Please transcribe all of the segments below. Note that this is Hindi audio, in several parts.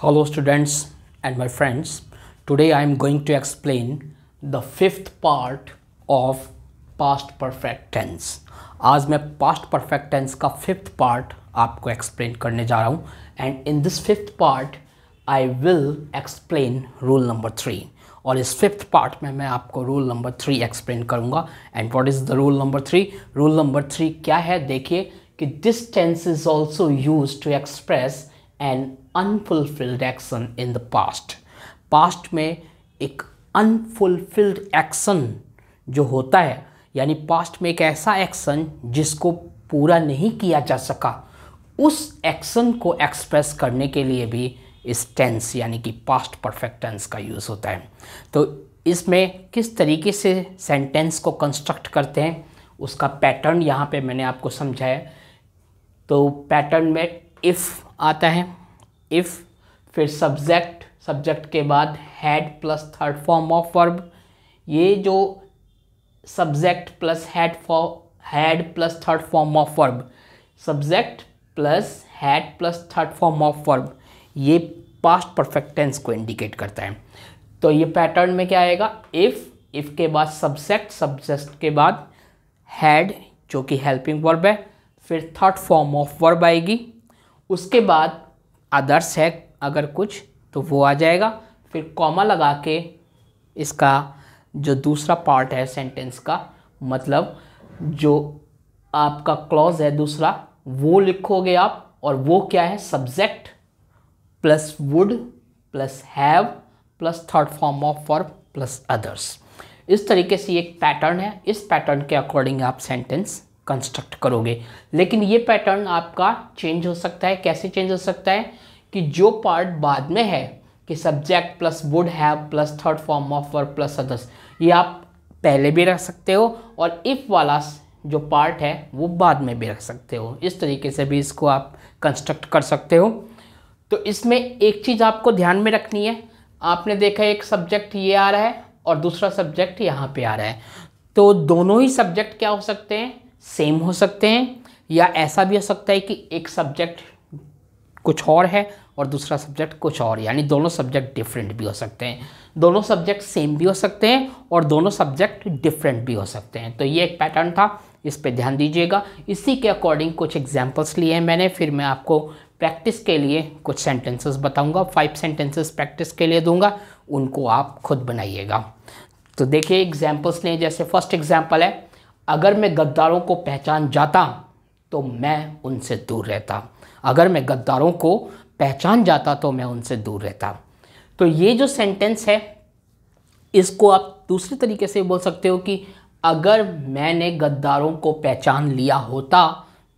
Hello students and my friends. Today I am going to explain the fifth part of past perfect tense. आज मैं past perfect tense का fifth part आपको explain करने जा रहा हूँ and in this fifth part I will explain rule number three. और इस फिफ्थ पार्ट में मैं आपको रूल नंबर थ्री एक्सप्लेन करूँगा and what is the rule number three rule number three क्या है देखिए कि this tense is also use to express an unfulfilled action in the past past में एक अनफुलफिल्ड एक्शन जो होता है यानी पास्ट में एक ऐसा एक्शन जिसको पूरा नहीं किया जा सका उस एक्शन को एक्सप्रेस करने के लिए भी इस टेंस यानी कि पास्ट परफेक्ट टेंस का यूज़ होता है तो इसमें किस तरीके से सेंटेंस को कंस्ट्रक्ट करते हैं उसका पैटर्न यहाँ पे मैंने आपको समझाया तो पैटर्न में इफ़ आता है इफ़ फिर सब्जेक्ट सब्जेक्ट के बाद had plus third form of verb ये जो subject plus had for had plus third form of verb subject plus had plus third form of verb ये पास्ट परफेक्ट टेंस को इंडिकेट करता है तो ये पैटर्न में क्या आएगा इफ़ इफ़ के बाद सब्जेक्ट सब्जेक्ट के बाद हैड जो कि हेल्पिंग वर्ब है फिर थर्ड फॉर्म ऑफ वर्ब आएगी उसके बाद आदर्श है अगर कुछ तो वो आ जाएगा फिर कॉमा लगा के इसका जो दूसरा पार्ट है सेंटेंस का मतलब जो आपका क्लॉज है दूसरा वो लिखोगे आप और वो क्या है subject plus would plus have plus third form of for plus others इस तरीके से एक पैटर्न है इस पैटर्न के अकॉर्डिंग आप सेंटेंस कंस्ट्रक्ट करोगे लेकिन ये पैटर्न आपका चेंज हो सकता है कैसे चेंज हो सकता है कि जो पार्ट बाद में है कि subject plus would have plus third form of work plus others ये आप पहले भी रख सकते हो और इफ़ वाला जो पार्ट है वो बाद में भी रख सकते हो इस तरीके से भी इसको आप कंस्ट्रक्ट कर सकते हो तो इसमें एक चीज़ आपको ध्यान में रखनी है आपने देखा एक सब्जेक्ट ये आ रहा है और दूसरा सब्जेक्ट यहाँ पे आ रहा है तो दोनों ही सब्जेक्ट क्या हो सकते हैं सेम हो सकते हैं या ऐसा भी हो सकता है कि एक सब्जेक्ट कुछ और है और दूसरा सब्जेक्ट कुछ और यानी दोनों सब्जेक्ट डिफरेंट भी हो सकते हैं दोनों सब्जेक्ट सेम भी हो सकते हैं और दोनों सब्जेक्ट डिफरेंट भी हो सकते हैं तो ये एक पैटर्न था इस पे ध्यान दीजिएगा इसी के अकॉर्डिंग कुछ एग्जाम्पल्स लिए हैं मैंने फिर मैं आपको प्रैक्टिस के लिए कुछ सेंटेंसेस बताऊंगा फाइव सेंटेंसेस प्रैक्टिस के लिए दूंगा उनको आप खुद बनाइएगा तो देखिए एग्जाम्पल्स लें जैसे फर्स्ट एग्जाम्पल है अगर मैं गद्दारों को पहचान जाता तो मैं उनसे दूर रहता अगर मैं गद्दारों को पहचान जाता तो मैं उनसे दूर रहता तो ये जो सेंटेंस है इसको आप दूसरे तरीके से बोल सकते हो कि अगर मैंने गद्दारों को पहचान लिया होता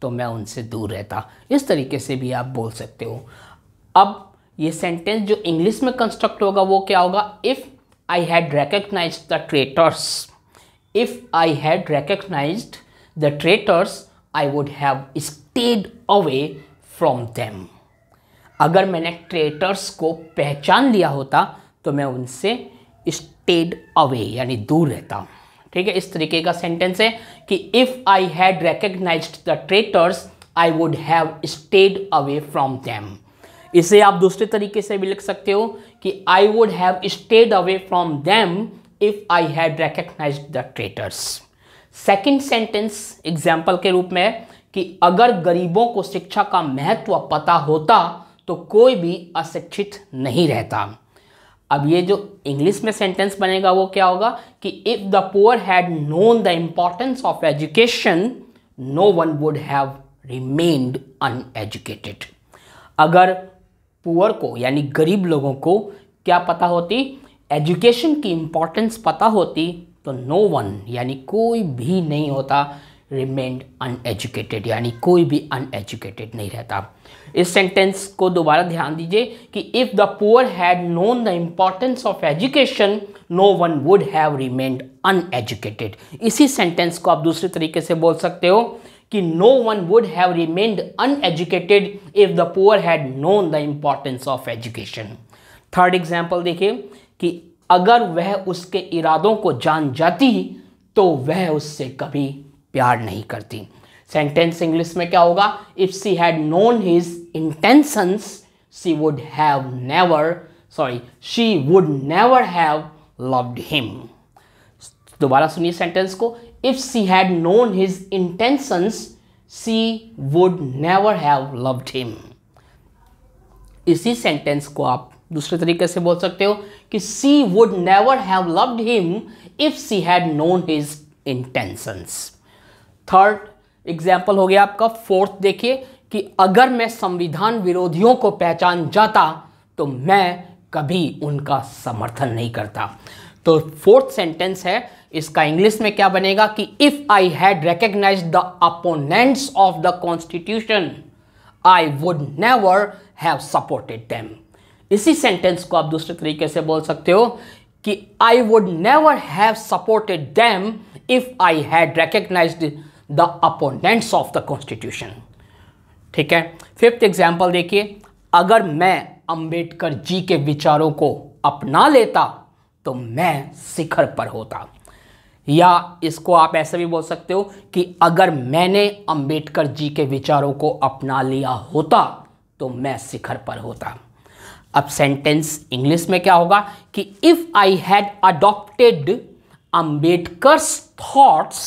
तो मैं उनसे दूर रहता इस तरीके से भी आप बोल सकते हो अब ये सेंटेंस जो इंग्लिश में कंस्ट्रक्ट होगा वो क्या होगा if I had recognise the traitors if I had recognized the traitors, I would have stayed away from them. अगर मैंने ट्रेटर्स को पहचान लिया होता तो मैं उनसे स्टेड अवे यानी दूर रहता ठीक है इस तरीके का सेंटेंस है कि if I had recognise the traitors I would have stayed away from them इसे आप दूसरे तरीके से भी लिख सकते हो कि I would have stayed away from them if I had recognise the traitors second sentence example के रूप में कि अगर गरीबों को शिक्षा का महत्व पता होता तो कोई भी अशिक्षित नहीं रहता अब ये जो इंग्लिश में सेंटेंस बनेगा वो क्या होगा कि if the poor had known the importance of education no one would have remained uneducated अगर पुअर को यानी गरीब लोगों को क्या पता होती एजुकेशन की इम्पोर्टेंस पता होती तो नो वन यानी कोई भी नहीं होता रिमेंड अनएजुकेटेड यानी कोई भी अनएजुकेटेड नहीं रहता इस सेंटेंस को दोबारा ध्यान दीजिए कि if the poor had known the importance of education no one would have remained uneducated इसी सेंटेंस को आप दूसरे तरीके से बोल सकते हो कि no one would have remained uneducated if the poor had known the importance of education third example देखिए कि अगर वह उसके इरादों को जान जाती तो वह उससे कभी प्यार नहीं करती सेंटेंस इंग्लिश में क्या होगा if she had known his intentions she would have never sorry she would never have loved him दोबारा सुनिए सेंटेंस को if she had known his intentions she would never have loved him इसी सेंटेंस को आप दूसरे तरीके से बोल सकते हो कि she would never have loved him if she had known his intentions third example हो गया आपका फोर्थ देखिए कि अगर मैं संविधान विरोधियों को पहचान जाता तो मैं कभी उनका समर्थन नहीं करता तो फोर्थ सेंटेंस है इसका इंग्लिश में क्या बनेगा कि if I had recognise the opponents of the constitution I would never have supported them इसी सेंटेंस को आप दूसरे तरीके से बोल सकते हो कि I would never have supported them if I had recognise the opponents of the constitution ठीक है फिफ्थ एग्जाम्पल देखिए अगर मैं अंबेडकर जी के विचारों को अपना लेता तो मैं शिखर पर होता या इसको आप ऐसे भी बोल सकते हो कि अगर मैंने अंबेडकर जी के विचारों को अपना लिया होता तो मैं शिखर पर होता अब सेंटेंस इंग्लिश में क्या होगा कि if I had adopted Ambedkar thoughts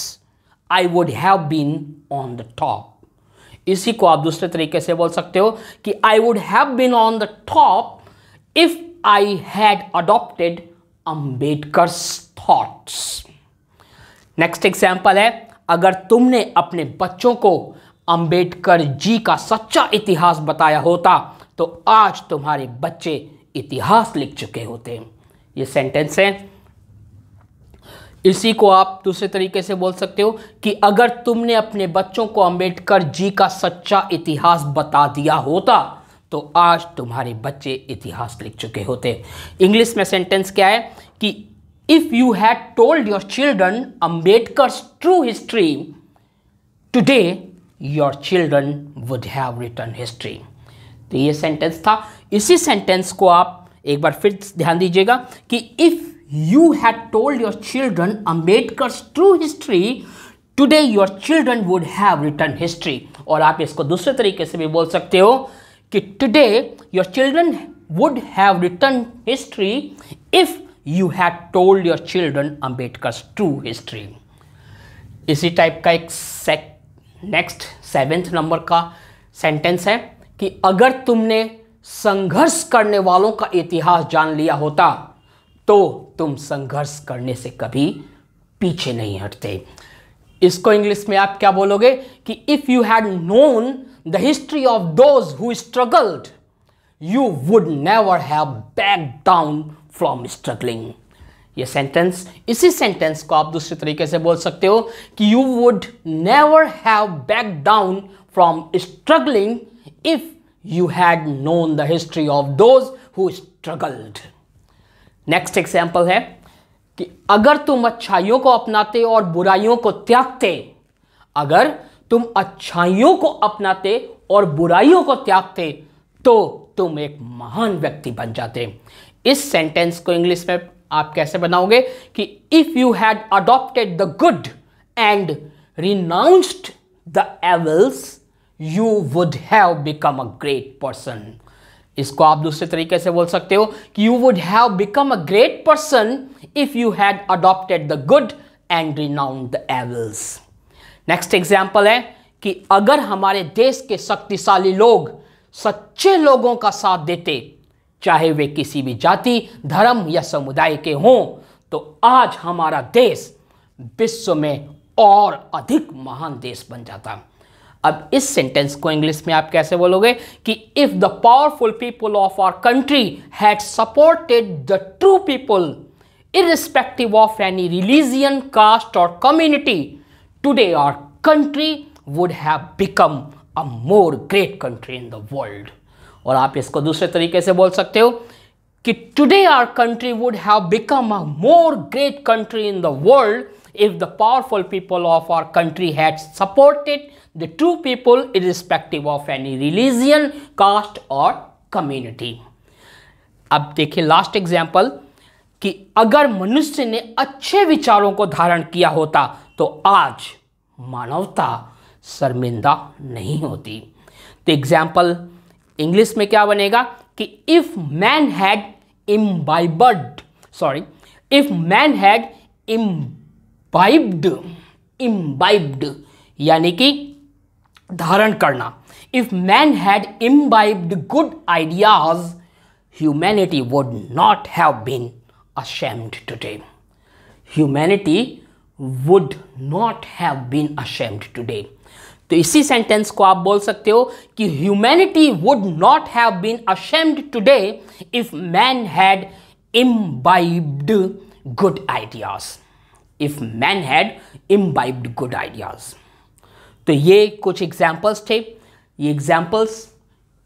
I would have been on the top इसी को आप दूसरे तरीके से बोल सकते हो कि I would have been on the top if I had adopted Ambedkar thoughts next example है अगर तुमने अपने बच्चों को अंबेडकर जी का सच्चा इतिहास बताया होता तो आज तुम्हारे बच्चे इतिहास लिख चुके होते हैं ये सेंटेंस है इसी को आप दूसरे तरीके से बोल सकते हो कि अगर तुमने अपने बच्चों को अंबेडकर जी का सच्चा इतिहास बता दिया होता तो आज तुम्हारे बच्चे इतिहास लिख चुके होते इंग्लिश में सेंटेंस क्या है कि if you had told your children Ambedkar true history today your children would have return history तो ये सेंटेंस था इसी सेंटेंस को आप एक बार फिर ध्यान दीजिएगा कि if you had told your children Ambedkar true history today your children would have return history और आप इसको दूसरे तरीके से भी बोल सकते हो कि today your children would have return history if you had told your children Ambedkar true history इसी टाइप का एक नेक्स्ट सेवेंथ नंबर का सेंटेंस है कि अगर तुमने संघर्ष करने वालों का इतिहास जान लिया होता तो तुम संघर्ष करने से कभी पीछे नहीं हटते इसको इंग्लिश में आप क्या बोलोगे कि if you had known the history of those who struggled you would never have back down from struggling ये सेंटेंस इसी सेंटेंस को आप दूसरे तरीके से बोल सकते हो कि you would never have back down from struggling if you had known the history of those who struggled. Next example है कि अगर तुम अच्छाइयों को अपनाते और बुराइयों को त्यागते अगर तुम अच्छाइयों को अपनाते और बुराइयों को त्यागते तो तुम एक महान व्यक्ति बन जाते इस सेंटेंस को इंग्लिश में आप कैसे बनाओगे कि if you had adopted the good and renounced the evils you would have become a great person इसको आप दूसरे तरीके से बोल सकते हो कि you would have become a great person if you had adopted the good and renounced the evils next example है कि अगर हमारे देश के शक्तिशाली लोग सच्चे लोगों का साथ देते चाहे वे किसी भी जाति धर्म या समुदाय के हों तो आज हमारा देश विश्व में और अधिक महान देश बन जाता अब इस सेंटेंस को इंग्लिश में आप कैसे बोलोगे कि if the powerful people of our country had supported the true people irrespective of any religion caste और community today our country would have become a more great country in the world और आप इसको दूसरे तरीके से बोल सकते हो कि today our country would have become a more great country in the world if the powerful people of our country had supported the two people irrespective of any religion caste और कम्युनिटी अब देखिए लास्ट एग्जाम्पल कि अगर मनुष्य ने अच्छे विचारों को धारण किया होता तो आज मानवता शर्मिंदा नहीं होती तो एग्जाम्पल इंग्लिश में क्या बनेगा कि if man had imbibed sorry if man had imbibed imbibed यानी कि धारण करना if man had imbibed good ideas humanity would not have been ashamed today humanity would not have been ashamed today तो इसी सेंटेंस को आप बोल सकते हो कि humanity would not have been ashamed today if man had imbibed good ideas if man had imbibed good ideas तो ये कुछ एग्जाम्पल्स थे ये एग्जाम्पल्स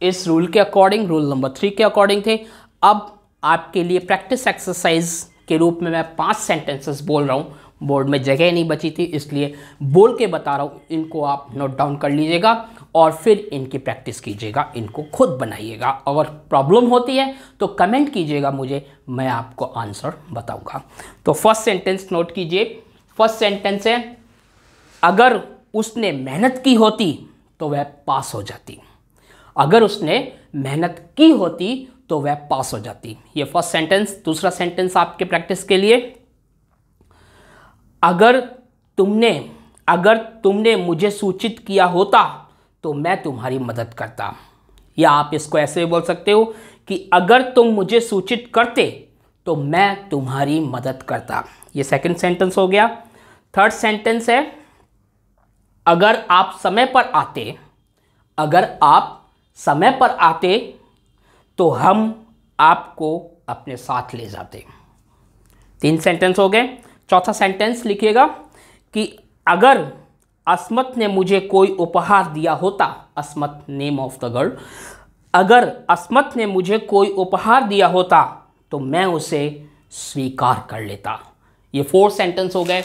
इस रूल के अकॉर्डिंग रूल नंबर थ्री के अकॉर्डिंग थे अब आपके लिए प्रैक्टिस एक्सरसाइज के रूप में मैं पांच सेंटेंसेस बोल रहा हूँ बोर्ड में जगह नहीं बची थी इसलिए बोल के बता रहा हूँ इनको आप नोट डाउन कर लीजिएगा और फिर इनकी प्रैक्टिस कीजिएगा इनको खुद बनाइएगा अगर प्रॉब्लम होती है तो कमेंट कीजिएगा मुझे मैं आपको आंसर बताऊँगा तो फर्स्ट सेंटेंस नोट कीजिए फर्स्ट सेंटेंस है अगर उसने मेहनत की होती तो वह पास हो जाती अगर उसने मेहनत की होती तो वह पास हो जाती ये फर्स्ट सेंटेंस दूसरा सेंटेंस आपके प्रैक्टिस के लिए अगर तुमने अगर तुमने मुझे सूचित किया होता तो मैं तुम्हारी मदद करता या आप इसको ऐसे भी बोल सकते हो कि अगर तुम मुझे सूचित करते तो मैं तुम्हारी मदद करता ये सेकंड सेंटेंस हो गया थर्ड सेंटेंस है अगर आप समय पर आते अगर आप समय पर आते तो हम आपको अपने साथ ले जाते तीन सेंटेंस हो गए चौथा सेंटेंस लिखिएगा कि अगर असमत ने मुझे कोई उपहार दिया होता असमत नेम ऑफ द गर्ल अगर असमत ने मुझे कोई उपहार दिया होता तो मैं उसे स्वीकार कर लेता ये फोर सेंटेंस हो गए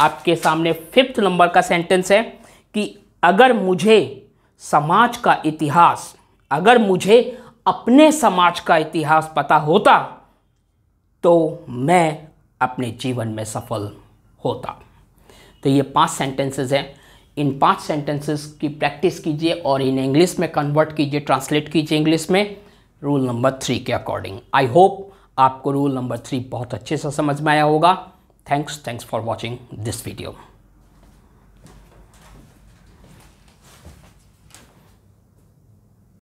आपके सामने फिफ्थ नंबर का सेंटेंस है कि अगर मुझे समाज का इतिहास अगर मुझे अपने समाज का इतिहास पता होता तो मैं अपने जीवन में सफल होता तो ये पांच सेंटेंसेस हैं इन पांच सेंटेंसेस की प्रैक्टिस कीजिए और इन इंग्लिश में कन्वर्ट कीजिए ट्रांसलेट कीजिए इंग्लिश में रूल नंबर थ्री के अकॉर्डिंग आई होप आपको रूल नंबर थ्री बहुत अच्छे से समझ में आया होगा Thanks, thanks for watching this video.